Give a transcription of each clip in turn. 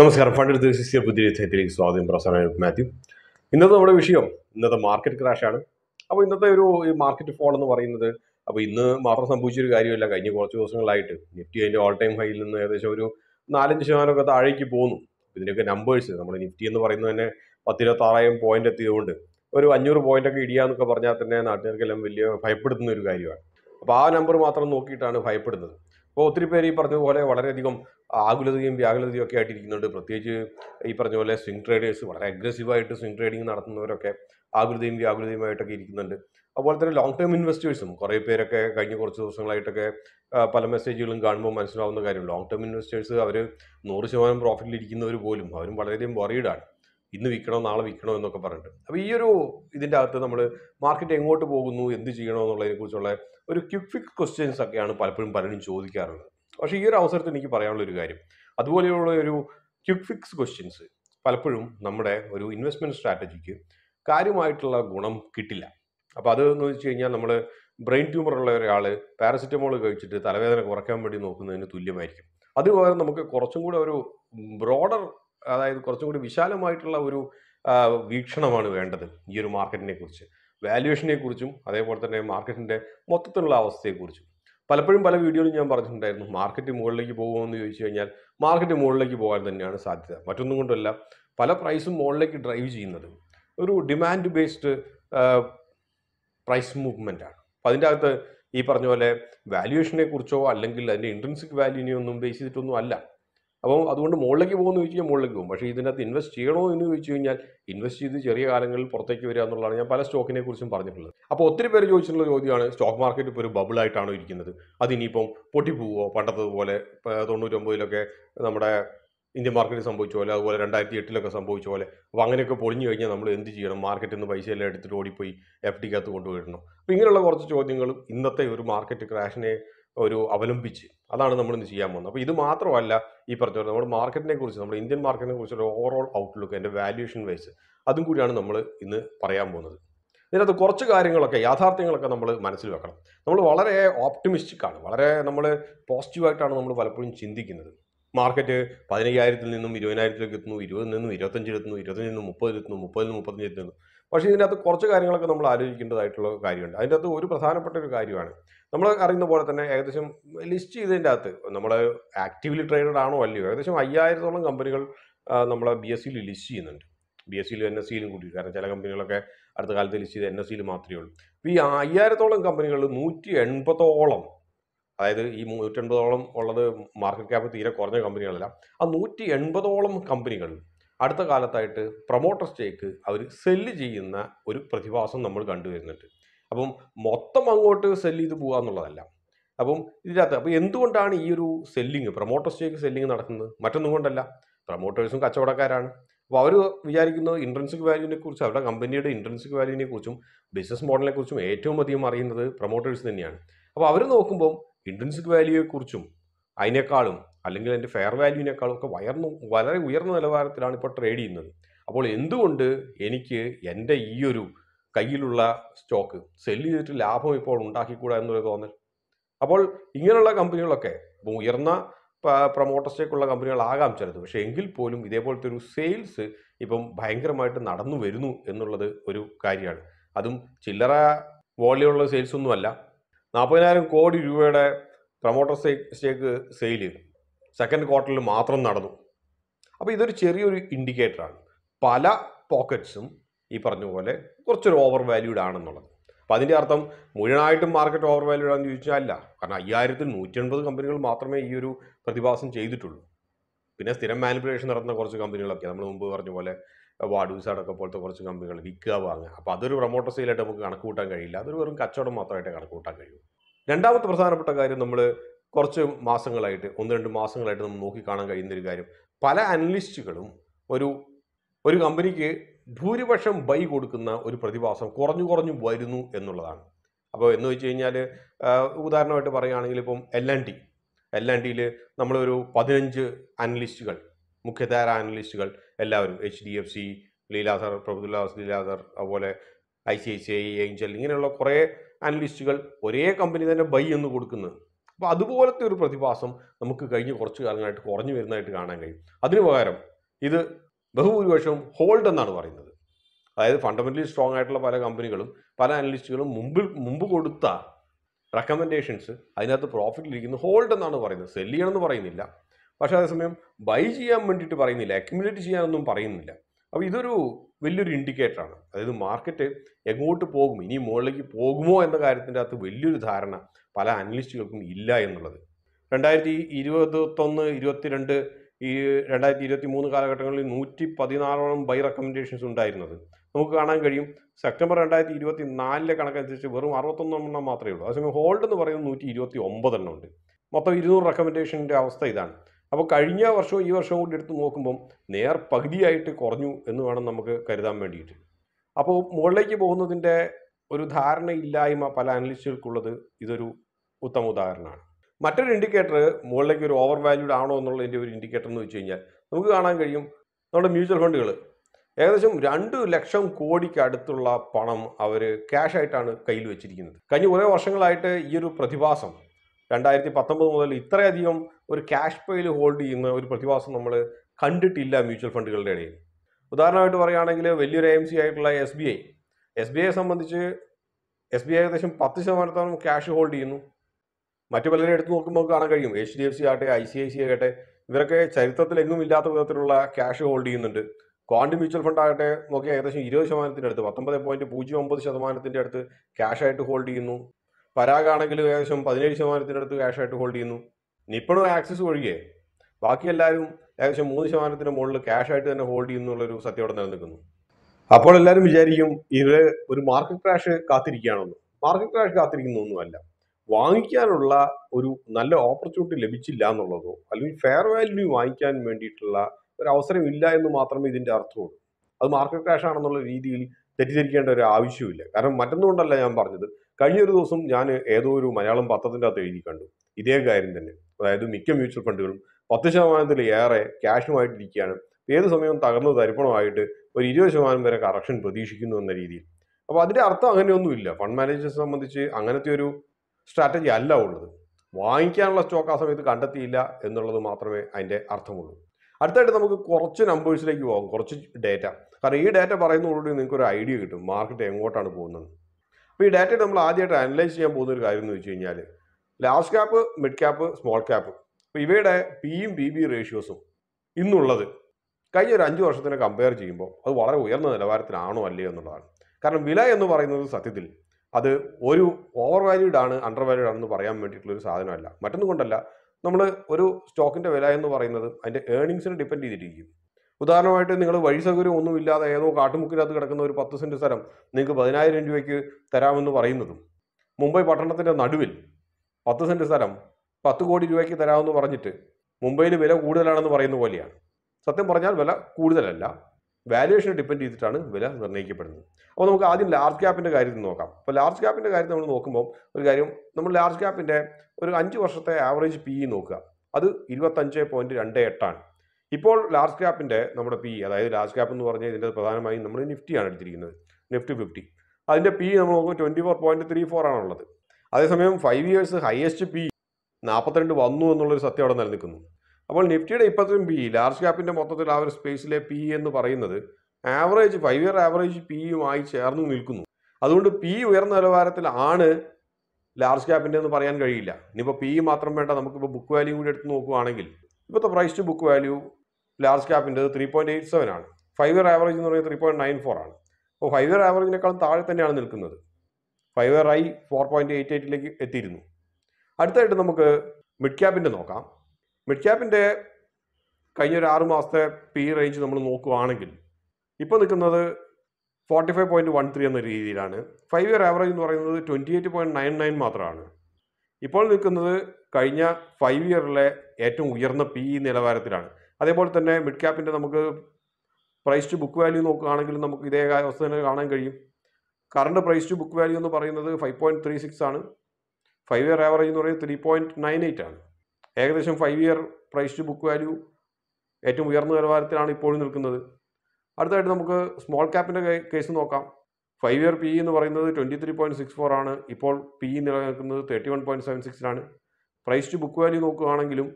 നമസ്കാരം fund three sixty പുതിയ യുദ്ധത്തിലേക്ക് സ്വാഗതം പ്രസന്ന മാത്യു ഇന്നത്തെ നമ്മുടെ വിഷയം ഇന്നത്തെ മാർക്കറ്റ് ക്രാഷാണ് അപ്പോൾ ഇന്നത്തെ ഒരു ഈ മാർക്കറ്റ് ഫോൾ എന്ന് പറയുന്നത് അപ്പോൾ ഇന്ന് മാത്രം സംഭവിച്ചൊരു കാര്യമല്ല കഴിഞ്ഞ കുറച്ച് ദിവസങ്ങളായിട്ട് നിഫ്റ്റി അതിൻ്റെ ഓൾ ടൈം ഹൈയിൽ നിന്ന് ഏകദേശം ഒരു നാലഞ്ച് ശതമാനമൊക്കെ താഴേക്ക് പോകുന്നു ഇതിൻ്റെയൊക്കെ നമ്പേഴ്സ് നമ്മൾ നിഫ്റ്റി എന്ന് പറയുന്നത് തന്നെ പത്തിരുപത്താറായിരം പോയിന്റ് എത്തിയതുകൊണ്ട് ഒരു അഞ്ഞൂറ് പോയിന്റൊക്കെ ഇടിയാന്നൊക്കെ പറഞ്ഞാൽ തന്നെ നാട്ടുകാർക്കെല്ലാം വലിയ ഭയപ്പെടുത്തുന്ന ഒരു കാര്യമാണ് അപ്പോൾ ആ നമ്പർ മാത്രം നോക്കിയിട്ടാണ് ഭയപ്പെടുന്നത് ഇപ്പോൾ ഒത്തിരി പേര് ഈ പറഞ്ഞതുപോലെ വളരെയധികം ആകുലതയും വ്യാകുലതയും ഒക്കെ ആയിട്ടിരിക്കുന്നുണ്ട് പ്രത്യേകിച്ച് ഈ പറഞ്ഞ പോലെ സ്വിംഗ് ട്രേഡേഴ്സ് വളരെ അഗ്രസീവായിട്ട് സ്വിംഗ് ട്രേഡിംഗ് നടത്തുന്നവരൊക്കെ ആകുലതയും വ്യാകുലതയുമായിട്ടൊക്കെ ഇരിക്കുന്നുണ്ട് അതുപോലെ തന്നെ ലോങ് ടേം ഇൻവെസ്റ്റേഴ്സും കുറേ പേരൊക്കെ കഴിഞ്ഞ കുറച്ച് ദിവസങ്ങളായിട്ടൊക്കെ പല മെസ്സേജുകളും കാണുമ്പോൾ മനസ്സിലാവുന്ന കാര്യം ലോങ് ടേം ഇൻവെസ്റ്റേഴ്സ് അവർ നൂറ് ശതമാനം പ്രോഫിറ്റിൽ ഇരിക്കുന്നവർ പോലും അവരും വളരെയധികം വറീഡാണ് ഇന്ന് വിൽക്കണോ നാളെ വിൽക്കണോ എന്നൊക്കെ പറഞ്ഞിട്ട് അപ്പോൾ ഈ ഒരു ഇതിൻ്റെ അകത്ത് നമ്മൾ മാർക്കറ്റ് എങ്ങോട്ട് പോകുന്നു എന്ത് ചെയ്യണോ എന്നുള്ളതിനെക്കുറിച്ചുള്ള ഒരു ക്വിക്ക് ക്വസ്റ്റ്യൻസ് ഒക്കെയാണ് പലപ്പോഴും പലരും ചോദിക്കാറുള്ളത് പക്ഷേ ഈ ഒരു അവസരത്തിൽ എനിക്ക് പറയാനുള്ള ഒരു കാര്യം അതുപോലെയുള്ള ഒരു ക്വിക്ക് ഫിക്സ് ക്വസ്റ്റ്യൻസ് പലപ്പോഴും നമ്മുടെ ഒരു ഇൻവെസ്റ്റ്മെൻറ്റ് സ്ട്രാറ്റജിക്ക് കാര്യമായിട്ടുള്ള ഗുണം കിട്ടില്ല അപ്പോൾ അത് എന്ന് വെച്ച് കഴിഞ്ഞാൽ നമ്മൾ ബ്രെയിൻ ട്യൂമർ ഉള്ള ഒരാൾ പാരസിറ്റമോൾ കഴിച്ചിട്ട് തലവേദന കുറയ്ക്കാൻ വേണ്ടി നോക്കുന്നതിന് തുല്യമായിരിക്കും അതുപോലെ നമുക്ക് കുറച്ചും കൂടെ ഒരു ബ്രോഡർ അതായത് കുറച്ചും കൂടി വിശാലമായിട്ടുള്ള ഒരു വീക്ഷണമാണ് വേണ്ടത് ഈ ഒരു മാർക്കറ്റിനെ കുറിച്ച് വാല്യുവേഷനെ കുറിച്ചും അതേപോലെ തന്നെ മാർക്കറ്റിൻ്റെ മൊത്തത്തിലുള്ള അവസ്ഥയെക്കുറിച്ചും പലപ്പോഴും പല വീഡിയോയിലും ഞാൻ പറഞ്ഞിട്ടുണ്ടായിരുന്നു മാർക്കറ്റ് മുകളിലേക്ക് പോകുമെന്ന് ചോദിച്ചു കഴിഞ്ഞാൽ മാർക്കറ്റ് മുകളിലേക്ക് പോകാൻ തന്നെയാണ് സാധ്യത മറ്റൊന്നും കൊണ്ടല്ല പല പ്രൈസും മുകളിലേക്ക് ഡ്രൈവ് ചെയ്യുന്നത് ഒരു ഡിമാൻഡ് ബേസ്ഡ് പ്രൈസ് മൂവ്മെന്റ് ആണ് അപ്പോൾ അതിൻ്റെ അകത്ത് ഈ പറഞ്ഞ പോലെ വാല്യുവേഷനെ കുറിച്ചോ അല്ലെങ്കിൽ അതിൻ്റെ ഇൻട്രൻസിക് വാല്യൂവിനെ ഒന്നും ബേസ് ചെയ്തിട്ടൊന്നും അല്ല അപ്പോൾ അതുകൊണ്ട് മുകളിലേക്ക് പോകുമെന്ന് ചോദിച്ചു കഴിഞ്ഞാൽ മുകളിലേക്ക് പോകും പക്ഷേ ഇതിനകത്ത് ഇൻവെസ്റ്റ് ചെയ്യണോ എന്ന് ചോദിച്ചു കഴിഞ്ഞാൽ ഇൻവെസ്റ്റ് ചെയ്ത് ചെറിയ കാലങ്ങളിൽ പുറത്തേക്ക് വരിക എന്നുള്ളതാണ് ഞാൻ പല സ്റ്റോക്കിനെ കുറിച്ചും പറഞ്ഞിട്ടുള്ളത് അപ്പോൾ ഒത്തിരി പേര് ചോദിച്ചിട്ടുള്ള ചോദ്യമാണ് സ്റ്റോക്ക് മാർക്കറ്റ് ഇപ്പോൾ ഒരു ബബിളായിട്ടാണോ ഇരിക്കുന്നത് അതിനിയിപ്പം പൊട്ടിപ്പോവോ പണ്ടത്തതുപോലെ തൊണ്ണൂറ്റൊമ്പതിലൊക്കെ നമ്മുടെ ഇന്ത്യൻ മാർക്കറ്റ് സംഭവിച്ച പോലെ അതുപോലെ രണ്ടായിരത്തി എട്ടിലൊക്കെ സംഭവിച്ച പോലെ അപ്പോൾ അങ്ങനെയൊക്കെ പൊളിഞ്ഞു കഴിഞ്ഞാൽ നമ്മൾ എന്ത് ചെയ്യണം മാർക്കറ്റിൽ നിന്ന് പൈസയെല്ലാം എടുത്തിട്ട് ഓടിപ്പോയി എഫ് ഡിക്കകത്ത് കൊണ്ടുപോയിടണം അപ്പോൾ ഇങ്ങനെയുള്ള കുറച്ച് ചോദ്യങ്ങളും ഇന്നത്തെ ഒരു മാർക്കറ്റ് ക്രാഷിനെ ഒരു അവലംബിച്ച് അതാണ് നമ്മൾ ഇന്ന് ചെയ്യാൻ പോകുന്നത് അപ്പോൾ ഇത് മാത്രമല്ല ഈ പറഞ്ഞ പോലെ നമ്മുടെ മാർക്കറ്റിനെ കുറിച്ച് നമ്മുടെ ഇന്ത്യൻ മാർക്കറ്റിനെ കുറിച്ചുള്ള ഓവറോൾ ഔട്ട്ലുക്ക് എൻ്റെ വാല്യുവേഷൻ വൈസ് അതും കൂടിയാണ് നമ്മൾ ഇന്ന് പറയാൻ പോകുന്നത് ഇതിനകത്ത് കുറച്ച് കാര്യങ്ങളൊക്കെ യാഥാർത്ഥ്യങ്ങളൊക്കെ നമ്മൾ മനസ്സിൽ വെക്കണം നമ്മൾ വളരെ ഓപ്റ്റിമിസ്റ്റിക് ആണ് വളരെ നമ്മൾ പോസിറ്റീവായിട്ടാണ് നമ്മൾ പലപ്പോഴും ചിന്തിക്കുന്നത് മാർക്കറ്റ് പതിനയ്യായിരത്തിൽ നിന്നും ഇരുപതിനായിരത്തിലേക്ക് എത്തുന്നു ഇരുപതിൽ നിന്നും ഇരുപത്തഞ്ചിലെത്തുന്നു ഇരുപത്തഞ്ചിൽ നിന്നും മുപ്പതിലെത്തുന്നു മുപ്പതിൽ നിന്ന് മുപ്പത്തഞ്ചിലെത്തുന്നു പക്ഷേ ഇതിനകത്ത് കുറച്ച് കാര്യങ്ങളൊക്കെ നമ്മൾ ആലോചിക്കേണ്ടതായിട്ടുള്ള കാര്യമുണ്ട് അതിൻ്റെ അകത്ത് ഒരു പ്രധാനപ്പെട്ട ഒരു കാര്യമാണ് നമ്മൾ അറിയുന്ന പോലെ തന്നെ ഏകദേശം ലിസ്റ്റ് ചെയ്തതിൻ്റെ അകത്ത് നമ്മൾ ആക്റ്റീവ്ലി ട്രേഡഡ് ആണോ അല്ലയോ ഏകദേശം അയ്യായിരത്തോളം കമ്പനികൾ നമ്മളെ ബി എസ് സിയിൽ e ലിസ്റ്റ് ചെയ്യുന്നുണ്ട് ബി എസ് സിയിലും e എൻ എസ് സിയിലും e കൂട്ടി കാരണം ചില കമ്പനികളൊക്കെ അടുത്ത കാലത്ത് ലിസ്റ്റ് ചെയ്ത് എൻ എസ് സിയിൽ മാത്രമേ ഉള്ളൂ ഇപ്പോൾ ഈ അയ്യായിരത്തോളം കമ്പനികൾ നൂറ്റി എൺപതോളം അതായത് ഈ എൺപതോളം ഉള്ളത് മാർക്കറ്റ് ക്യാപ് തീരെ കുറഞ്ഞ കമ്പനികളല്ല ആ നൂറ്റി എൺപതോളം കമ്പനികൾ അടുത്ത കാലത്തായിട്ട് പ്രൊമോട്ടർ സ്റ്റേക്ക് അവർ സെല്ല് ചെയ്യുന്ന ഒരു പ്രതിഭാസം നമ്മൾ കണ്ടുവരുന്നുണ്ട് അപ്പം മൊത്തം അങ്ങോട്ട് സെല്ല് ചെയ്ത് പോകുക എന്നുള്ളതല്ല അപ്പം ഇതിനകത്ത് അപ്പോൾ എന്തുകൊണ്ടാണ് ഈ ഒരു സെല്ലിങ് പ്രൊമോട്ടർ സ്റ്റേക്ക് സെല്ലിങ് നടക്കുന്നത് മറ്റൊന്നും കൊണ്ടല്ല പ്രൊമോട്ടേഴ്സും കച്ചവടക്കാരാണ് അപ്പോൾ അവർ വിചാരിക്കുന്നത് ഇൻട്രൻസിക് വാല്യൂവിനെ അവരുടെ കമ്പനിയുടെ ഇൻട്രൻസിക് വാല്യൂവിനെ കുറിച്ചും ബിസിനസ് മോഡലിനെ കുറിച്ചും ഏറ്റവും അധികം അറിയുന്നത് പ്രൊമോട്ടേഴ്സ് തന്നെയാണ് അപ്പോൾ അവർ നോക്കുമ്പോൾ ഇൻട്രൻസിക് വാല്യൂയെക്കുറിച്ചും അതിനേക്കാളും അല്ലെങ്കിൽ അതിൻ്റെ ഫെയർ വാല്യൂവിനേക്കാളും ഒക്കെ വളരെ ഉയർന്ന നിലവാരത്തിലാണ് ഇപ്പോൾ ട്രേഡ് ചെയ്യുന്നത് അപ്പോൾ എന്തുകൊണ്ട് എനിക്ക് എൻ്റെ ഈ ഒരു കയ്യിലുള്ള സ്റ്റോക്ക് സെല്ല് ചെയ്തിട്ട് ലാഭം ഇപ്പോൾ ഉണ്ടാക്കിക്കൂടാ എന്നൊരു തോന്നൽ അപ്പോൾ ഇങ്ങനെയുള്ള കമ്പനികളൊക്കെ ഉയർന്ന പ്രൊമോട്ടേഴ്സേക്കുള്ള കമ്പനികളാകാം ചിലത് പക്ഷേ എങ്കിൽ പോലും ഇതേപോലത്തെ ഒരു സെയിൽസ് ഇപ്പം ഭയങ്കരമായിട്ട് നടന്നു വരുന്നു എന്നുള്ളത് ഒരു കാര്യമാണ് അതും ചില്ലറ വോളിയുള്ള സെയിൽസ് ഒന്നുമല്ല നാൽപ്പതിനായിരം കോടി രൂപയുടെ പ്രൊമോട്ടർ സ്റ്റേക്ക് സെയിൽ സെക്കൻഡ് ക്വാർട്ടറിൽ മാത്രം നടന്നു അപ്പോൾ ഇതൊരു ചെറിയൊരു ഇൻഡിക്കേറ്ററാണ് പല പോക്കറ്റ്സും ഈ പറഞ്ഞ പോലെ കുറച്ചൊരു ഓവർ വാല്യൂഡ് ആണെന്നുള്ളത് അപ്പോൾ അതിൻ്റെ അർത്ഥം മുഴുവനായിട്ടും മാർക്കറ്റ് ഓവർ വാല്യൂഡ് ആണെന്ന് ചോദിച്ചാൽ അല്ല കാരണം അയ്യായിരത്തിൽ നൂറ്റൻപത് കമ്പനികൾ മാത്രമേ ഈ ഒരു പ്രതിഭാസം ചെയ്തിട്ടുള്ളൂ പിന്നെ സ്ഥിരം മാനിപ്പുലേഷൻ നടന്ന കുറച്ച് കമ്പനികളൊക്കെ നമ്മൾ മുമ്പ് പറഞ്ഞ പോലെ വാഡൂസാടൊക്കെ പോലത്തെ കുറച്ച് കമ്പനികൾ വിൽക്കുക വാങ്ങുക അപ്പോൾ അതൊരു പ്രൊമോട്ടർ സെയിലായിട്ട് നമുക്ക് കണക്ക് കൂട്ടാൻ കഴിയില്ല അതൊരു വെറും കച്ചവടം മാത്രമായിട്ട് കണക്ക് കൂട്ടാൻ കഴിയും രണ്ടാമത്തെ പ്രധാനപ്പെട്ട കാര്യം നമ്മൾ കുറച്ച് മാസങ്ങളായിട്ട് ഒന്ന് രണ്ട് മാസങ്ങളായിട്ട് നമ്മൾ നോക്കി കാണാൻ കഴിയുന്ന ഒരു കാര്യം പല അനലിസ്റ്റുകളും ഒരു ഒരു കമ്പനിക്ക് ഭൂരിപക്ഷം ബൈ കൊടുക്കുന്ന ഒരു പ്രതിഭാസം കുറഞ്ഞു കുറഞ്ഞു വരുന്നു എന്നുള്ളതാണ് അപ്പോൾ എന്ന് വെച്ച് കഴിഞ്ഞാൽ ഉദാഹരണമായിട്ട് പറയുകയാണെങ്കിൽ ഇപ്പം L and T L and ടിയിൽ നമ്മളൊരു പതിനഞ്ച് അനലിസ്റ്റുകൾ മുഖ്യധാര അനലിസ്റ്റുകൾ എല്ലാവരും എച്ച് ഡി എഫ് സി ലീലാസർ പ്രഭുദുല്ലാസ് ലീലാസർ അതുപോലെ I C I C I Angel ഇങ്ങനെയുള്ള കുറേ അനലിസ്റ്റുകൾ ഒരേ കമ്പനി തന്നെ ബൈ എന്ന് കൊടുക്കുന്നത് അപ്പോൾ അതുപോലത്തെ ഒരു പ്രതിഭാസം നമുക്ക് കഴിഞ്ഞ കുറച്ച് കാലങ്ങളായിട്ട് കുറഞ്ഞു വരുന്നതായിട്ട് കാണാൻ കഴിയും അതിന് പകരം ഇത് ബഹുഭൂരിപക്ഷം ഹോൾഡ് എന്നാണ് പറയുന്നത് അതായത് ഫണ്ടമെൻ്റലി സ്ട്രോങ് ആയിട്ടുള്ള പല കമ്പനികളും പല അനലിസ്റ്റുകളും മുമ്പിൽ മുമ്പ് കൊടുത്ത റെക്കമെൻഡേഷൻസ് അതിനകത്ത് പ്രോഫിറ്റിൽ ഇരിക്കുന്ന ഹോൾഡ് എന്നാണ് പറയുന്നത് സെല് ചെയ്യണമെന്ന് പറയുന്നില്ല പക്ഷേ അതേസമയം ബൈ ചെയ്യാൻ വേണ്ടിയിട്ട് പറയുന്നില്ല അക്യുമുലേറ്റ് ചെയ്യാനൊന്നും പറയുന്നില്ല അപ്പോൾ ഇതൊരു വലിയൊരു ഇൻഡിക്കേറ്ററാണ് അതായത് മാർക്കറ്റ് എങ്ങോട്ട് പോകും ഇനി മുകളിലേക്ക് പോകുമോ എന്ന കാര്യത്തിൻ്റെ അകത്ത് വലിയൊരു ധാരണ പല അനലിസ്റ്റുകൾക്കും ഇല്ല എന്നുള്ളത് രണ്ടായിരത്തി ഇരുപത്തൊന്ന് ഇരുപത്തിരണ്ട് ഈ രണ്ടായിരത്തി ഇരുപത്തി മൂന്ന് കാലഘട്ടങ്ങളിൽ നൂറ്റി പതിനാറോളം ബൈ റെക്കമെൻഡേഷൻസ് ഉണ്ടായിരുന്നത് നമുക്ക് കാണാൻ കഴിയും സെപ്റ്റംബർ രണ്ടായിരത്തി ഇരുപത്തി നാലിലെ കണക്കനുസരിച്ച് വെറും അറുപത്തൊന്നെണ്ണം മാത്രമേ ഉള്ളൂ അതേസമയം ഹോൾഡ് എന്ന് പറയുന്നത് നൂറ്റി ഇരുപത്തി എണ്ണം ഉണ്ട് മൊത്തം ഇരുന്നൂറ് റെക്കമെൻഡേഷൻ്റെ അവസ്ഥ ഇതാണ് അപ്പോൾ കഴിഞ്ഞ വർഷവും ഈ വർഷവും കൂടി എടുത്ത് നോക്കുമ്പം നേർ പകുതിയായിട്ട് കുറഞ്ഞു എന്ന് വേണം നമുക്ക് കരുതാൻ വേണ്ടിയിട്ട് അപ്പോൾ മുകളിലേക്ക് പോകുന്നതിൻ്റെ ഒരു ധാരണയില്ലായ്മ പല അനലിസ്റ്റുകൾക്കുള്ളത് ഇതൊരു ഉത്തമ ഉദാഹരണമാണ് മറ്റൊരു ഇൻഡിക്കേറ്റർ മുകളിലേക്ക് ഒരു ഓവർ വാല്യൂഡ് ആണോ എന്നുള്ളതിൻ്റെ ഒരു ഇൻഡിക്കേറ്റർ എന്ന് വെച്ച് കഴിഞ്ഞാൽ നമുക്ക് കാണാൻ കഴിയും നമ്മുടെ മ്യൂച്വൽ ഫണ്ടുകൾ ഏകദേശം രണ്ട് ലക്ഷം കോടിക്ക് അടുത്തുള്ള പണം അവർ ക്യാഷായിട്ടാണ് കയ്യിൽ വെച്ചിരിക്കുന്നത് കഴിഞ്ഞ കുറേ വർഷങ്ങളായിട്ട് ഈ ഒരു പ്രതിഭാസം രണ്ടായിരത്തി പത്തൊമ്പത് മുതൽ ഇത്രയധികം ഒരു ക്യാഷ് പേയിൽ ഹോൾഡ് ചെയ്യുന്ന ഒരു പ്രതിഭാസം നമ്മൾ കണ്ടിട്ടില്ല മ്യൂച്വൽ ഫണ്ടുകളുടെ ഇടയിൽ ഉദാഹരണമായിട്ട് പറയുകയാണെങ്കിൽ വലിയൊരു എം സി ആയിട്ടുള്ള S B I S B ഐയെ സംബന്ധിച്ച് എസ് ബി ഐ ഏകദേശം പത്ത് ശതമാനത്തോളം ക്യാഷ് ഹോൾഡ് ചെയ്യുന്നു മറ്റു പലരും എടുത്തു നോക്കുമ്പോൾ കാണാൻ കഴിയും എച്ച് ഡി എഫ് സി ആകട്ടെ ഐ സി ഐ സി ആകട്ടെ ഇവരൊക്കെ ചരിത്രത്തിൽ എങ്ങും ഇല്ലാത്ത വിധത്തിലുള്ള ക്യാഷ് ഹോൾഡ് ചെയ്യുന്നുണ്ട് ക്വാണ്ട് മ്യൂച്വൽ ഫണ്ട് ആകട്ടെ നോക്കിയാൽ ഏകദേശം ഇരുപത് ശതമാനത്തിൻ്റെ അടുത്ത് പത്തൊമ്പത് പോയിന്റ് പൂജ്യം ഒമ്പത് ശതമാനത്തിൻ്റെ അടുത്ത് ക്യാഷായിട്ട് ഹോൾഡ് ചെയ്യുന്നു പരാഗാണെങ്കിൽ ഏകദേശം പതിനേഴ് ശതമാനത്തിനടുത്ത് ക്യാഷായിട്ട് ഹോൾഡ് ചെയ്യുന്നു നിപ്പണും ആക്സിസ് ഒഴികെ ബാക്കി എല്ലാവരും ഏകദേശം മൂന്ന് ശതമാനത്തിന് മുകളിൽ ക്യാഷായിട്ട് തന്നെ ഹോൾഡ് ചെയ്യുന്നു എന്നുള്ളൊരു അവിടെ നിലനിൽക്കുന്നു അപ്പോൾ എല്ലാവരും വിചാരിക്കും ഇതിൽ ഒരു മാർക്കറ്റ് ക്രാഷ് കാത്തിരിക്കുകയാണെന്ന് മാർക്കറ്റ് ക്രാഷ് കാത്തിരിക്കുന്നൊന്നുമല്ല വാങ്ങിക്കാനുള്ള ഒരു നല്ല ഓപ്പർച്യൂണിറ്റി ലഭിച്ചില്ല എന്നുള്ളതോ അല്ലെങ്കിൽ ഫെയർ വാല്യൂ വാങ്ങിക്കാൻ വേണ്ടിയിട്ടുള്ള ഒരു അവസരം ഇല്ല എന്ന് മാത്രമേ ഇതിൻ്റെ അർത്ഥമുള്ളൂ അത് മാർക്കറ്റ് ക്രാഷ് ആണെന്നുള്ള രീതിയിൽ തെറ്റിദ്ധരിക്കേണ്ട ഒരു ആവശ്യമില്ല കാരണം മറ്റൊന്നുകൊണ്ടല്ല ഞാൻ പറഞ്ഞത് കഴിഞ്ഞൊരു ദിവസം ഞാൻ ഏതോ ഒരു മലയാളം പത്രത്തിൻ്റെ അകത്ത് എഴുതി കണ്ടു ഇതേ കാര്യം തന്നെ അതായത് മിക്ക മ്യൂച്വൽ ഫണ്ടുകളും പത്ത് ശതമാനത്തിലേറെ ക്യാഷുമായിട്ടിരിക്കുകയാണ് ഏത് സമയവും തകർന്നു തരിപ്പണമായിട്ട് ഒരു ഇരുപത് ശതമാനം വരെ കറക്ഷൻ പ്രതീക്ഷിക്കുന്നു എന്ന രീതിയിൽ അപ്പോൾ അതിൻ്റെ അർത്ഥം അങ്ങനെയൊന്നുമില്ല ഫണ്ട് മാനേജേഴ്സ് സംബന്ധിച്ച് അങ്ങനത്തെ ഒരു സ്ട്രാറ്റജി അല്ല ഉള്ളത് വാങ്ങിക്കാനുള്ള സ്റ്റോക്ക് ആ സമയത്ത് കണ്ടെത്തിയില്ല എന്നുള്ളത് മാത്രമേ അതിൻ്റെ അർത്ഥമുള്ളൂ അടുത്തായിട്ട് നമുക്ക് കുറച്ച് നമ്പേഴ്സിലേക്ക് പോകാം കുറച്ച് ഡേറ്റ കാരണം ഈ ഡേറ്റ പറയുന്നതോടുകൂടി നിങ്ങൾക്ക് ഒരു ഐഡിയ കിട്ടും മാർക്കറ്റ് എങ്ങോട്ടാണ് പോകുന്നത് അപ്പോൾ ഈ ഡാറ്റ നമ്മൾ ആദ്യമായിട്ട് അനലൈസ് ചെയ്യാൻ പോകുന്ന ഒരു കാര്യം എന്ന് വെച്ച് കഴിഞ്ഞാൽ large cap mid cap small cap അപ്പോൾ ഇവയുടെ പിയും പി ബി റേഷ്യോസും ഇന്നുള്ളത് കഴിഞ്ഞ ഒരു അഞ്ച് വർഷത്തിനെ കമ്പയർ ചെയ്യുമ്പോൾ അത് വളരെ ഉയർന്ന നിലവാരത്തിലാണോ അല്ലയോ എന്നുള്ളതാണ് കാരണം വില എന്ന് പറയുന്നത് സത്യത്തിൽ അത് ഒരു ഓവർ വാല്യൂഡ് ആണ് അണ്ടർ വാല്യൂഡ് ആണെന്ന് പറയാൻ വേണ്ടിയിട്ടുള്ള ഒരു സാധനമല്ല മറ്റൊന്നും കൊണ്ടല്ല നമ്മൾ ഒരു സ്റ്റോക്കിൻ്റെ വില എന്ന് പറയുന്നത് അതിൻ്റെ ഏണിങ്സിന് ഡിപ്പെൻഡ് ചെയ്തിരിക്കും ഉദാഹരണമായിട്ട് നിങ്ങൾ വഴി സൗകര്യം ഒന്നുമില്ലാതെ ഏതോ കാട്ടുമുക്കിനകത്ത് കിടക്കുന്ന ഒരു പത്ത് സെൻറ്റ് സ്ഥലം നിങ്ങൾക്ക് പതിനായിരം രൂപയ്ക്ക് തരാമെന്ന് പറയുന്നതും മുംബൈ പട്ടണത്തിൻ്റെ നടുവിൽ പത്ത് സെൻറ്റ് സ്ഥലം പത്ത് കോടി രൂപയ്ക്ക് തരാമെന്ന് പറഞ്ഞിട്ട് മുംബൈയിൽ വില കൂടുതലാണെന്ന് പറയുന്ന പോലെയാണ് സത്യം പറഞ്ഞാൽ വില കൂടുതലല്ല വാല്യുവേഷനെ ഡിപ്പെൻഡ് ചെയ്തിട്ടാണ് വില നിർണ്ണയിക്കപ്പെടുന്നത് അപ്പോൾ നമുക്ക് ആദ്യം ലാർജ് ക്യാപ്പിൻ്റെ കാര്യത്തിൽ നോക്കാം അപ്പോൾ ലാർജ് ക്യാപ്പിൻ്റെ കാര്യം നമ്മൾ നോക്കുമ്പോൾ ഒരു കാര്യം നമ്മൾ ലാർജ് ക്യാപ്പിൻ്റെ ഒരു അഞ്ച് വർഷത്തെ ആവറേജ് പി ഇ നോക്കുക അത് ഇരുപത്തഞ്ച് പോയിൻറ്റ് രണ്ട് എട്ടാണ് ഇപ്പോൾ ലാർജ് ക്യാപ്പിൻ്റെ നമ്മുടെ പി e, അതായത് ലാർജ് ക്യാപ്പ് എന്ന് പറഞ്ഞാൽ ഇതിൻ്റെ പ്രധാനമായും നമ്മൾ നിഫ്റ്റിയാണ് എടുത്തിരിക്കുന്നത് നിഫ്റ്റി ഫിഫ്റ്റി അതിൻ്റെ പി e നമ്മൾ നോക്കുമ്പോൾ twenty four point three four ആണുള്ളത് അതേസമയം five years highest P e നാൽപ്പത്തിരണ്ട് വന്നു എന്നുള്ളൊരു സത്യം അവിടെ നിലനിൽക്കുന്നു അപ്പോൾ നിഫ്റ്റിയുടെ ഇപ്പോഴത്തെ പി ലാർജ് ക്യാപ്പിന്റെ മൊത്തത്തിൽ ആ ഒരു സ്പേസിലെ പി എന്ന് പറയുന്നത് ആവറേജ് ഫൈവ് ഇയർ ആവറേജ് യുമായി ചേർന്ന് നിൽക്കുന്നു അതുകൊണ്ട് പി ഉയർന്ന നിലവാരത്തിൽ ആണ് ലാർജ് ക്യാപ്പിന്റെ എന്ന് പറയാൻ കഴിയില്ല ഇനിയിപ്പോൾ പി മാത്രം വേണ്ട നമുക്കിപ്പോൾ ബുക്ക് വാല്യൂ കൂടി എടുത്ത് നോക്കുകയാണെങ്കിൽ ഇപ്പോഴത്തെ price to book value large ക്യാപ്പിൻ്റെ ത്രീ പോയിന്റ് എയ്റ്റ് സെവൻ ആണ് ഫൈവ് ഇയർ ആവറേജ് എന്ന് പറയുന്നത് ത്രീ പോയിന്റ് നയൻ ഫോർ ആണ് അപ്പോൾ ഫൈവ് ഇയർ ആവറേജിനേക്കാളും താഴെ തന്നെയാണ് നിൽക്കുന്നത് ഫൈവ് ഇയർ ആയി ഫോർ പോയിന്റ് എയ്റ്റ് എയ്റ്റിലേക്ക് എത്തിയിരുന്നു അടുത്തായിട്ട് നമുക്ക് മിഡ് ക്യാപ്പിൻ്റെ നോക്കാം മിഡ് ക്യാപ്പിൻ്റെ കഴിഞ്ഞ ഒരു ആറ് മാസത്തെ പി റേഞ്ച് നമ്മൾ നോക്കുകയാണെങ്കിൽ ഇപ്പോൾ നിൽക്കുന്നത് forty five point one three എന്ന രീതിയിലാണ് ഫൈവ് ഇയർ ആവറേജ് എന്ന് പറയുന്നത് twenty eight point nine nine മാത്രമാണ് ഇപ്പോൾ നിൽക്കുന്നത് കഴിഞ്ഞ ഫൈവ് ഇയറിലെ ഏറ്റവും ഉയർന്ന പി ഇ നിലവാരത്തിലാണ് അതേപോലെ തന്നെ മിഡ് ക്യാപ്പിൻ്റെ നമുക്ക് പ്രൈസ് ടു ബുക്ക് വാല്യൂ നോക്കുകയാണെങ്കിൽ നമുക്ക് ഇതേ അവസ്ഥ തന്നെ കാണാൻ കഴിയും current price to book value എന്ന് പറയുന്നത് ഫൈവ് പോയിൻറ്റ് ത്രീ സിക്സ് ആണ് ഫൈവ് ഇയർ ആവറേജ് എന്ന് പറയുന്നത് ത്രീ പോയിൻറ്റ് നയൻ എയ്റ്റ് ആണ് ഏകദേശം five year price to book value ഏറ്റവും ഉയർന്ന നിലവാരത്തിലാണ് ഇപ്പോഴും നിൽക്കുന്നത് അടുത്തതായിട്ട് നമുക്ക് സ്മോൾ ക്യാപ്പിൻ്റെ കേസ് നോക്കാം ഫൈവ് ഇയർ പി എന്ന് പറയുന്നത് twenty three point six four ആണ് ഇപ്പോൾ പി e നിലനിൽക്കുന്നത് തേർട്ടി വൺ പോയിൻറ്റ് സെവൻ സിക്സിലാണ് പ്രൈസ് ടു ബുക്ക് വാല്യൂ നോക്കുകയാണെങ്കിലും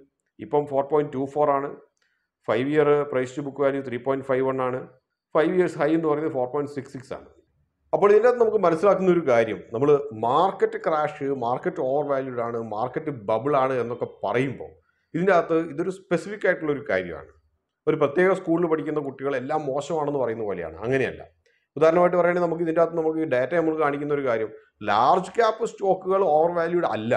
ഇപ്പം ഫോർ പോയിൻറ്റ് ടു ഫോർ ആണ് five year price to book value three point five one ആണ് ഫൈവ് ഇയേഴ്സ് ഹൈ എന്ന് പറയുന്നത് ഫോർ പോയിൻറ്റ് സിക്സ് സിക്സ് ആണ് അപ്പോൾ ഇതിനകത്ത് നമുക്ക് മനസ്സിലാക്കുന്ന ഒരു കാര്യം നമ്മൾ market crash market over valued ആണ് മാർക്കറ്റ് ബബിൾ ആണ് എന്നൊക്കെ പറയുമ്പോൾ ഇതിൻ്റെ അകത്ത് ഇതൊരു സ്പെസിഫിക് ആയിട്ടുള്ള ഒരു കാര്യമാണ് ഒരു പ്രത്യേക സ്കൂളിൽ പഠിക്കുന്ന കുട്ടികൾ എല്ലാം മോശമാണെന്ന് പറയുന്ന പോലെയാണ് അങ്ങനെയല്ല ഉദാഹരണമായിട്ട് പറയുകയാണെങ്കിൽ നമുക്ക് ഇതിൻ്റെ അകത്ത് നമുക്ക് ഡാറ്റ നമ്മൾ കാണിക്കുന്ന ഒരു കാര്യം ലാർജ് ക്യാപ്പ് സ്റ്റോക്കുകൾ ഓവർ വാല്യൂഡ് അല്ല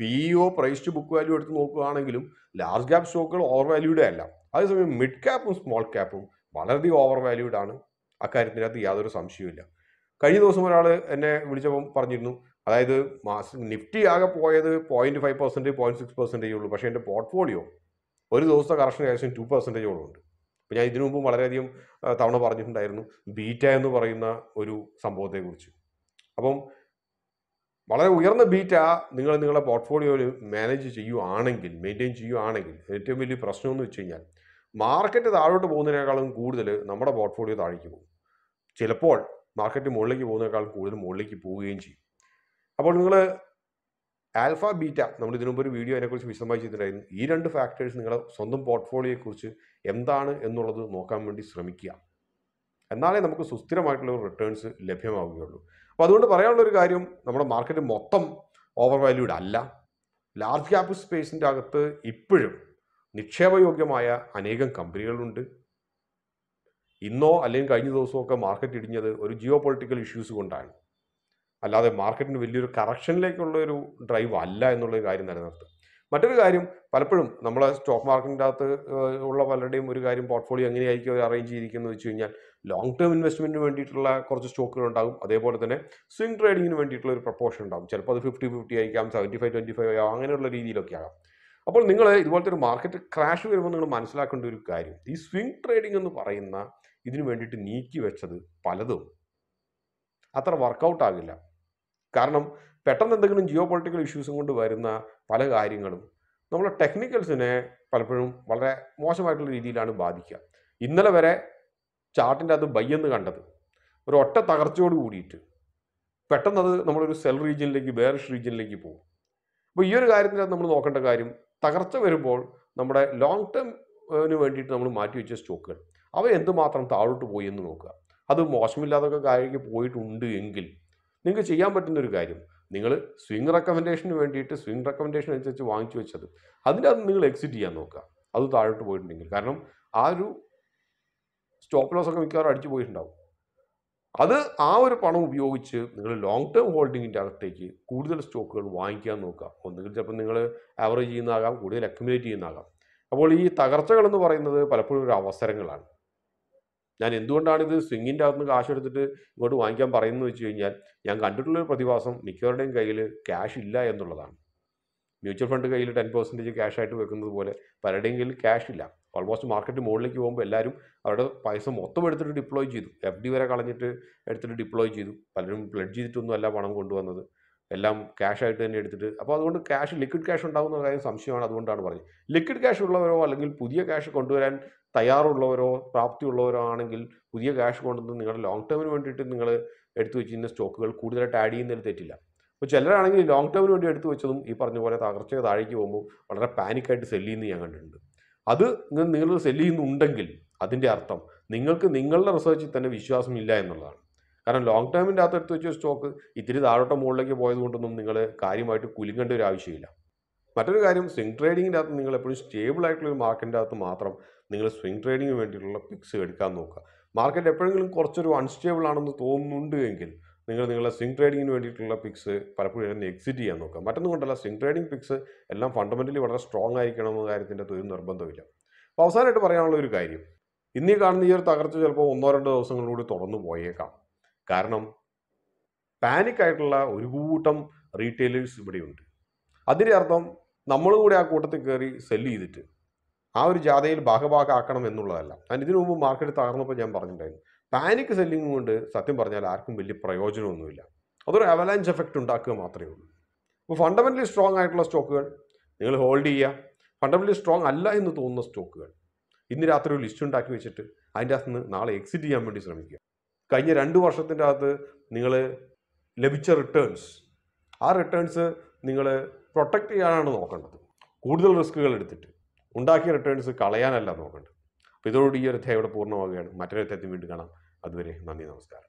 P O price to book value എടുത്ത് നോക്കുകയാണെങ്കിലും ലാർജ് ക്യാപ് സ്റ്റോക്കുകൾ ഓവർ വാല്യൂഡേ അല്ല അതേസമയം മിഡ് ക്യാപ്പും സ്മോൾ ക്യാപ്പും വളരെയധികം ഓവർ വാല്യൂഡ് ആണ് അക്കാര്യത്തിനകത്ത് യാതൊരു സംശയവുമില്ല കഴിഞ്ഞ ദിവസം ഒരാൾ എന്നെ വിളിച്ചപ്പം പറഞ്ഞിരുന്നു അതായത് മാസ് നിഫ്റ്റി ആകെ പോയത് point five percent point six percentage ഉള്ളൂ പക്ഷേ എൻ്റെ പോർട്ട്ഫോളിയോ ഒരു ദിവസത്തെ കറക്ഷൻ ഏകദേശം ടു പെർസെൻറ്റേജോളം ഉണ്ട് അപ്പോൾ ഞാൻ ഇതിനു മുമ്പ് വളരെയധികം തവണ പറഞ്ഞിട്ടുണ്ടായിരുന്നു ബീറ്റ എന്ന് പറയുന്ന ഒരു സംഭവത്തെക്കുറിച്ച് അപ്പം വളരെ ഉയർന്ന ബീറ്റ നിങ്ങൾ നിങ്ങളുടെ പോർട്ട്ഫോളിയോയിൽ മാനേജ് ചെയ്യുകയാണെങ്കിൽ മെയിൻറ്റെയിൻ ചെയ്യുകയാണെങ്കിൽ ഏറ്റവും വലിയ പ്രശ്നം എന്ന് വെച്ച് കഴിഞ്ഞാൽ മാർക്കറ്റ് താഴോട്ട് പോകുന്നതിനേക്കാളും കൂടുതൽ നമ്മുടെ പോർട്ട്ഫോളിയോ താഴേക്ക് പോകും ചിലപ്പോൾ മാർക്കറ്റ് മുകളിലേക്ക് പോകുന്നതിനേക്കാൾ കൂടുതൽ മുകളിലേക്ക് പോവുകയും ചെയ്യും അപ്പോൾ നിങ്ങൾ ആൽഫ ബീറ്റ നമ്മൾ ഇതിനു മുമ്പ് ഒരു വീഡിയോ അതിനെക്കുറിച്ച് വിശദമായി ചെയ്തിട്ടുണ്ടായിരുന്നു ഈ രണ്ട് ഫാക്ടേഴ്സ് നിങ്ങളുടെ സ്വന്തം പോർട്ട്ഫോളിയോയെക്കുറിച്ച് എന്താണ് എന്നുള്ളത് നോക്കാൻ വേണ്ടി ശ്രമിക്കുക എന്നാലേ നമുക്ക് സുസ്ഥിരമായിട്ടുള്ള റിട്ടേൺസ് ലഭ്യമാവുകയുള്ളൂ അപ്പോൾ അതുകൊണ്ട് പറയാനുള്ള ഒരു കാര്യം നമ്മുടെ മാർക്കറ്റ് മൊത്തം ഓവർ വാല്യൂഡ് അല്ല ലാർജ് ക്യാപ് സ്പേസിൻ്റെ അകത്ത് ഇപ്പോഴും നിക്ഷേപയോഗ്യമായ അനേകം കമ്പനികളുണ്ട് ഇന്നോ അല്ലെങ്കിൽ കഴിഞ്ഞ ദിവസമൊക്കെ മാർക്കറ്റ് ഇടിഞ്ഞത് ഒരു ജിയോ പൊളിറ്റിക്കൽ ഇഷ്യൂസ് കൊണ്ടാണ് അല്ലാതെ മാർക്കറ്റിന് വലിയൊരു കറക്ഷനിലേക്കുള്ള ഒരു ഡ്രൈവ് അല്ല എന്നുള്ള കാര്യം നിലനിർത്തും മറ്റൊരു കാര്യം പലപ്പോഴും നമ്മളെ സ്റ്റോക്ക് മാർക്കറ്റിൻ്റെ അകത്ത് ഉള്ള പലരുടെയും ഒരു കാര്യം പോർട്ട്ഫോളിയോ എങ്ങനെയായിരിക്കും അറേഞ്ച് ചെയ്തിരിക്കുന്നത് വെച്ച് കഴിഞ്ഞാൽ ലോങ് ടേം ഇൻവെസ്റ്റ്മെൻറ്റിന് വേണ്ടിയിട്ടുള്ള കുറച്ച് സ്റ്റോക്കുകൾ ഉണ്ടാകും അതേപോലെ തന്നെ സ്വിംഗ് ട്രേഡിങ്ങിന് വേണ്ടിയിട്ടുള്ള ഒരു പ്രപ്പോർഷൻ ഉണ്ടാകും ചിലപ്പോൾ അത് ഫിഫ്റ്റി ഫിഫ്റ്റി ആയിരിക്കാം സെവൻറ്റി ഫൈവ് ട്വൻറ്റി ഫൈവ് ആയോ അങ്ങനെയുള്ള രീതിയിലൊക്കെ ആകാം അപ്പോൾ നിങ്ങൾ ഇതുപോലത്തെ ഒരു മാർക്കറ്റ് ക്രാഷ് വരുമ്പോൾ നിങ്ങൾ മനസ്സിലാക്കേണ്ട ഒരു കാര്യം ഈ സ്വിംഗ് ട്രേഡിംഗ് എന്ന് പറയുന്ന ഇതിനു വേണ്ടിയിട്ട് നീക്കി വെച്ചത് പലതും അത്ര വർക്കൗട്ട് ആകില്ല കാരണം പെട്ടെന്ന് എന്തെങ്കിലും ജിയോ പൊളിറ്റിക്കൽ ഇഷ്യൂസും കൊണ്ട് വരുന്ന പല കാര്യങ്ങളും നമ്മളെ ടെക്നിക്കൽസിനെ പലപ്പോഴും വളരെ മോശമായിട്ടുള്ള രീതിയിലാണ് ബാധിക്കുക ഇന്നലെ വരെ ചാർട്ടിൻ്റെ അത് ബയ്യെന്ന് കണ്ടത് ഒരു ഒറ്റ തകർച്ചയോട് കൂടിയിട്ട് പെട്ടെന്ന് അത് നമ്മളൊരു സെൽ റീജിയനിലേക്ക് ബേറിഷ് റീജിയനിലേക്ക് പോകും അപ്പോൾ ഈ ഒരു കാര്യത്തിൽ നമ്മൾ നോക്കേണ്ട കാര്യം തകർച്ച വരുമ്പോൾ നമ്മുടെ ലോങ് ടേമിന് വേണ്ടിയിട്ട് നമ്മൾ മാറ്റി വെച്ച സ്റ്റോക്കുകൾ അവ എന്തുമാത്രം താഴോട്ട് പോയി എന്ന് നോക്കുക അത് മോശമില്ലാതൊക്കെ താഴേക്ക് പോയിട്ടുണ്ട് എങ്കിൽ നിങ്ങൾക്ക് ചെയ്യാൻ പറ്റുന്ന ഒരു കാര്യം നിങ്ങൾ സ്വിംഗ് റെക്കമെൻഡേഷന് വേണ്ടിയിട്ട് സ്വിംഗ് റെക്കമെൻഡേഷൻ അനുസരിച്ച് വാങ്ങിച്ചു വെച്ചത് അത് നിങ്ങൾ എക്സിറ്റ് ചെയ്യാൻ നോക്കുക അത് താഴോട്ട് പോയിട്ടുണ്ടെങ്കിൽ കാരണം ആ ഒരു സ്റ്റോപ്പ് ലോസ് ഒക്കെ മിക്കവാറും അടിച്ചു പോയിട്ടുണ്ടാവും അത് ആ ഒരു പണം ഉപയോഗിച്ച് നിങ്ങൾ ലോങ് ടേം ഹോൾഡിങ്ങിൻ്റെ അകത്തേക്ക് കൂടുതൽ സ്റ്റോക്കുകൾ വാങ്ങിക്കാൻ നോക്കുക ഒന്നുകിൽ ചിലപ്പോൾ നിങ്ങൾ ആവറേജ് ചെയ്യുന്നതാകാം കൂടുതൽ അക്യുമുലേറ്റ് ചെയ്യുന്നതാകാം അപ്പോൾ ഈ തകർച്ചകൾ എന്ന് പറയുന്നത് പലപ്പോഴും ഒരു അവസരങ്ങളാണ് ഞാൻ എന്തുകൊണ്ടാണ് ഇത് സ്വിങ്ങിൻ്റെ അകത്തുനിന്ന് എടുത്തിട്ട് ഇങ്ങോട്ട് വാങ്ങിക്കാൻ പറയുന്നത് വെച്ച് കഴിഞ്ഞാൽ ഞാൻ കണ്ടിട്ടുള്ളൊരു പ്രതിഭാസം മിക്കവരുടെയും കയ്യിൽ ക്യാഷ് ഇല്ല എന്നുള്ളതാണ് മ്യൂച്വൽ ഫണ്ട് കയ്യിൽ ടെൻ പെർസെൻറ്റേജ് ക്യാഷ് ആയിട്ട് വെക്കുന്നത് പോലെ പലരുടെയും കയ്യിൽ ക്യാഷ് ഇല്ല ഓൾമോസ്റ്റ് മാർക്കറ്റ് മുകളിലേക്ക് പോകുമ്പോൾ എല്ലാവരും അവരുടെ പൈസ മൊത്തം എടുത്തിട്ട് ഡിപ്ലോയ് ചെയ്തു എഫ് ഡി വരെ കളഞ്ഞിട്ട് എടുത്തിട്ട് ഡിപ്ലോയ് ചെയ്തു പലരും പ്ലഡ് ചെയ്തിട്ടൊന്നും അല്ല പണം കൊണ്ടുവന്നത് എല്ലാം ക്യാഷ് ആയിട്ട് തന്നെ എടുത്തിട്ട് അപ്പോൾ അതുകൊണ്ട് ക്യാഷ് ലിക്വിഡ് ക്യാഷ് ഉണ്ടാകുന്ന കാര്യം സംശയമാണ് അതുകൊണ്ടാണ് പറഞ്ഞത് ലിക്വിഡ് ക്യാഷ് ഉള്ളവരോ അല്ലെങ്കിൽ പുതിയ ക്യാഷ് കൊണ്ടുവരാൻ തയ്യാറുള്ളവരോ പ്രാപ്തിയുള്ളവരോ ആണെങ്കിൽ പുതിയ ക്യാഷ് കൊണ്ടുവന്ന് നിങ്ങളുടെ ലോങ് ടേമിന് വേണ്ടിയിട്ട് നിങ്ങൾ എടുത്തു വെച്ചിരുന്ന സ്റ്റോക്കുകൾ കൂടുതലായിട്ട് ആഡ് ചെയ്യുന്നതിൽ തെറ്റില്ല അപ്പോൾ ചിലരാണെങ്കിൽ ലോങ് ടേമിന് വേണ്ടി എടുത്തു വെച്ചതും ഈ പറഞ്ഞ പോലെ തകർച്ച താഴേക്ക് പോകുമ്പോൾ വളരെ പാനിക്കായിട്ട് സെല്ല് ചെയ്യുന്നത് ഞാൻ കണ്ടിട്ടുണ്ട് അത് നിങ്ങൾ സെല്ല് ചെയ്യുന്നുണ്ടെങ്കിൽ അതിൻ്റെ അർത്ഥം നിങ്ങൾക്ക് നിങ്ങളുടെ റിസർച്ചിൽ തന്നെ വിശ്വാസമില്ല എന്നുള്ളതാണ് കാരണം ലോങ് ടേമിൻ്റെ അകത്ത് എടുത്ത് വെച്ച സ്റ്റോക്ക് ഇത്തിരി താഴോട്ടോ മുകളിലേക്ക് പോയതുകൊണ്ടൊന്നും നിങ്ങൾ കാര്യമായിട്ട് കുലുങ്ങേണ്ട ഒരു ആവശ്യമില്ല മറ്റൊരു കാര്യം സ്വിംഗ് ട്രേഡിങ്ങിൻ്റെ അകത്ത് നിങ്ങൾ എപ്പോഴും സ്റ്റേബിൾ ആയിട്ടുള്ള ഒരു മാർക്കറ്റിൻ്റെ അകത്ത് മാത്രം നിങ്ങൾ സ്വിംഗ് ട്രേഡിങ്ങിന് വേണ്ടിയിട്ടുള്ള പിക്സ് എടുക്കാൻ നോക്കുക മാർക്കറ്റ് എപ്പോഴെങ്കിലും കുറച്ചൊരു അൺസ്റ്റേബിൾ ആണെന്ന് തോന്നുന്നുണ്ട് എങ്കിൽ നിങ്ങൾ നിങ്ങളുടെ സ്വിംഗ് ട്രേഡിങ്ങിന് വേണ്ടിയിട്ടുള്ള പിക്സ് പലപ്പോഴും എക്സിറ്റ് ചെയ്യാൻ നോക്കുക മറ്റൊന്നും കൊണ്ടല്ല സ്വിംഗ് ട്രേഡിംഗ് പിക്സ് എല്ലാം ഫണ്ടമെൻ്റലി വളരെ സ്ട്രോങ് ആയിരിക്കണം എന്ന കാര്യത്തിൻ്റെ ഒരു നിർബന്ധമില്ല അപ്പോൾ അവസാനമായിട്ട് പറയാനുള്ള ഒരു കാര്യം ഇന്നീ കാണുന്ന ഈ ഒരു തകർച്ച ചിലപ്പോൾ ഒന്നോ രണ്ടോ ദിവസങ്ങളിലൂടെ തുടർന്നു പോയേക്കാം കാരണം പാനിക് ആയിട്ടുള്ള ഒരു കൂട്ടം റീറ്റെയിലേഴ്സ് ഇവിടെയുണ്ട് അതിൻ്റെ അർത്ഥം നമ്മൾ കൂടെ ആ കൂട്ടത്തിൽ കയറി സെല്ല് ചെയ്തിട്ട് ആ ഒരു ജാഥയിൽ ഭാഗഭാഗമാക്കണം എന്നുള്ളതല്ല ഞാൻ ഇതിനു മുമ്പ് മാർക്കറ്റ് തകർന്നപ്പോൾ ഞാൻ പറഞ്ഞിട്ടുണ്ടായിരുന്നു പാനിക് സെല്ലിംഗ് കൊണ്ട് സത്യം പറഞ്ഞാൽ ആർക്കും വലിയ പ്രയോജനമൊന്നുമില്ല അതൊരു അവലാൻസ് എഫക്റ്റ് ഉണ്ടാക്കുക മാത്രമേ ഉള്ളൂ അപ്പോൾ ഫണ്ടമെൻ്റലി സ്ട്രോങ് ആയിട്ടുള്ള സ്റ്റോക്കുകൾ നിങ്ങൾ ഹോൾഡ് ചെയ്യുക ഫണ്ടമെൻ്റലി സ്ട്രോങ് അല്ല എന്ന് തോന്നുന്ന സ്റ്റോക്കുകൾ ഇന്ന് രാത്രി ഒരു ലിസ്റ്റ് ഉണ്ടാക്കി വെച്ചിട്ട് അതിൻ്റെ അകത്ത് നിന്ന് നാളെ എക്സിറ്റ് ചെയ്യാൻ വേണ്ടി ശ്രമിക്കുക കഴിഞ്ഞ രണ്ട് വർഷത്തിൻ്റെ അകത്ത് നിങ്ങൾ ലഭിച്ച റിട്ടേൺസ് ആ റിട്ടേൺസ് നിങ്ങൾ പ്രൊട്ടക്റ്റ് ചെയ്യാനാണ് നോക്കേണ്ടത് കൂടുതൽ റിസ്കുകൾ എടുത്തിട്ട് ഉണ്ടാക്കിയ റിട്ടേൺസ് കളയാനല്ല നോക്കേണ്ടത് അപ്പോൾ ഇതോടുകൂടി ഈ ഒരു അധ്യായം ഇവിടെ പൂർണ്ണമാവുകയാണ് മറ്റൊരു അധ്യായത്തിൽ വീണ്ടും കാണാം അതുവരെ നന്ദി നമസ്കാരം